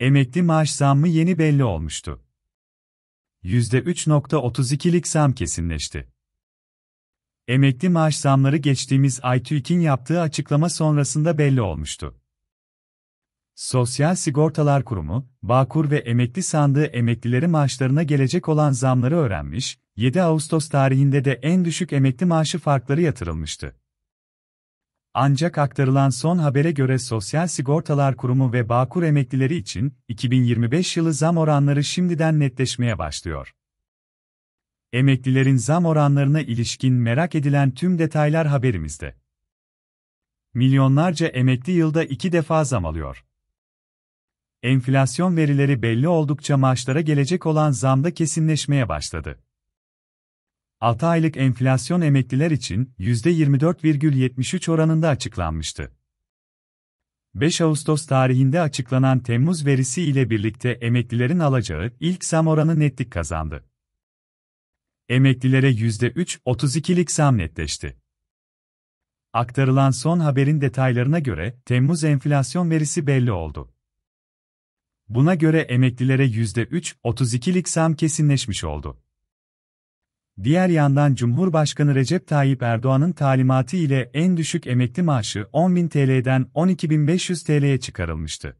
Emekli maaş zammı yeni belli olmuştu. %3.32'lik zam kesinleşti. Emekli maaş zamları geçtiğimiz ay TÜİK'in yaptığı açıklama sonrasında belli olmuştu. Sosyal Sigortalar Kurumu, Bağkur ve emekli sandığı emeklileri maaşlarına gelecek olan zamları öğrenmiş, 7 Ağustos tarihinde de en düşük emekli maaşı farkları yatırılmıştı. Ancak aktarılan son habere göre Sosyal Sigortalar Kurumu ve Bağkur emeklileri için 2025 yılı zam oranları şimdiden netleşmeye başlıyor. Emeklilerin zam oranlarına ilişkin merak edilen tüm detaylar haberimizde. Milyonlarca emekli yılda iki defa zam alıyor. Enflasyon verileri belli oldukça maaşlara gelecek olan zamda kesinleşmeye başladı. 6 aylık enflasyon emekliler için %24,73 oranında açıklanmıştı. 5 Ağustos tarihinde açıklanan Temmuz verisi ile birlikte emeklilerin alacağı ilk zam oranı netlik kazandı. Emeklilere %3,32'lik zam netleşti. Aktarılan son haberin detaylarına göre Temmuz enflasyon verisi belli oldu. Buna göre emeklilere %3,32'lik zam kesinleşmiş oldu. Diğer yandan Cumhurbaşkanı Recep Tayyip Erdoğan'ın talimatı ile en düşük emekli maaşı 10.000 TL'den 12.500 TL'ye çıkarılmıştı.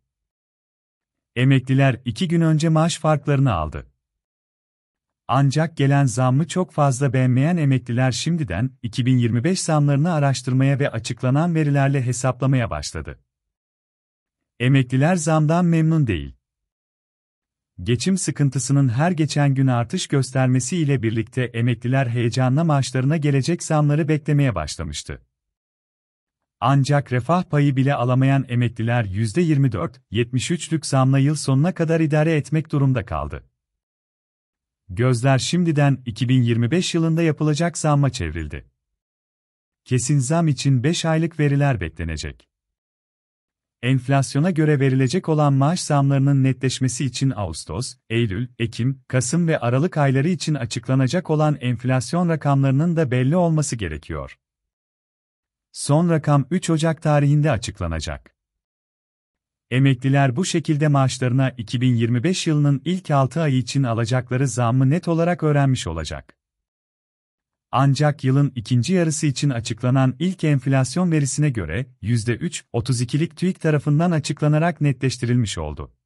Emekliler iki gün önce maaş farklarını aldı. Ancak gelen zammı çok fazla beğenmeyen emekliler şimdiden 2025 zamlarını araştırmaya ve açıklanan verilerle hesaplamaya başladı. Emekliler zamdan memnun değil geçim sıkıntısının her geçen gün artış göstermesiyle birlikte emekliler heyecanla maaşlarına gelecek zamları beklemeye başlamıştı. Ancak refah payı bile alamayan emekliler %24-73'lük zamla yıl sonuna kadar idare etmek durumda kaldı. Gözler şimdiden 2025 yılında yapılacak zamma çevrildi. Kesin zam için 5 aylık veriler beklenecek. Enflasyona göre verilecek olan maaş zamlarının netleşmesi için Ağustos, Eylül, Ekim, Kasım ve Aralık ayları için açıklanacak olan enflasyon rakamlarının da belli olması gerekiyor. Son rakam 3 Ocak tarihinde açıklanacak. Emekliler bu şekilde maaşlarına 2025 yılının ilk 6 ayı için alacakları zammı net olarak öğrenmiş olacak. Ancak yılın ikinci yarısı için açıklanan ilk enflasyon verisine göre %3.32'lik TÜİK tarafından açıklanarak netleştirilmiş oldu.